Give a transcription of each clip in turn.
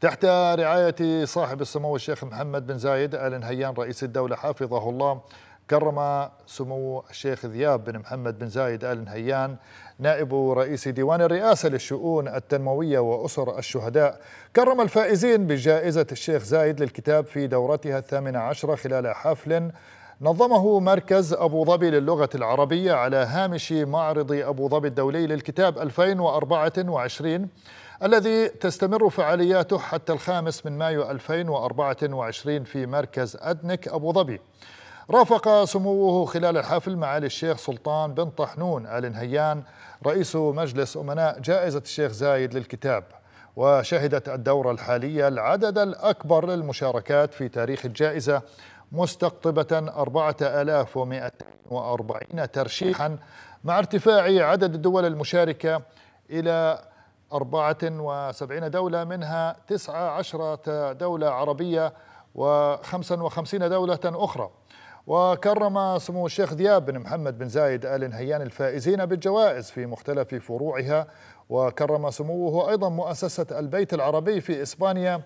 تحت رعاية صاحب السمو الشيخ محمد بن زايد آل نهيان رئيس الدولة حافظه الله كرم سمو الشيخ ذياب بن محمد بن زايد آل نهيان نائب رئيس ديوان الرئاسة للشؤون التنموية وأسر الشهداء كرم الفائزين بجائزة الشيخ زايد للكتاب في دورتها الثامنة عشرة خلال حفل نظمه مركز أبو ظبي للغة العربية على هامش معرض أبو ظبي الدولي للكتاب 2024 الذي تستمر فعالياته حتى الخامس من مايو 2024 في مركز أدنك أبو ظبي رافق سموه خلال الحفل معالي الشيخ سلطان بن طحنون آل نهيان رئيس مجلس أمناء جائزة الشيخ زايد للكتاب وشهدت الدورة الحالية العدد الأكبر للمشاركات في تاريخ الجائزة مستقطبة 4240 ترشيحا مع ارتفاع عدد الدول المشاركة إلى 74 دولة منها 19 دولة عربية و55 دولة أخرى وكرم سمو الشيخ ذياب بن محمد بن زايد آل نهيان الفائزين بالجوائز في مختلف فروعها وكرم سموه أيضا مؤسسة البيت العربي في إسبانيا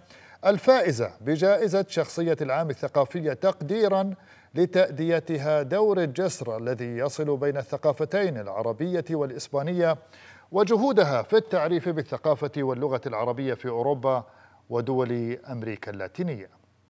الفائزة بجائزة شخصية العام الثقافية تقديرا لتأديتها دور الجسر الذي يصل بين الثقافتين العربية والإسبانية وجهودها في التعريف بالثقافة واللغة العربية في أوروبا ودول أمريكا اللاتينية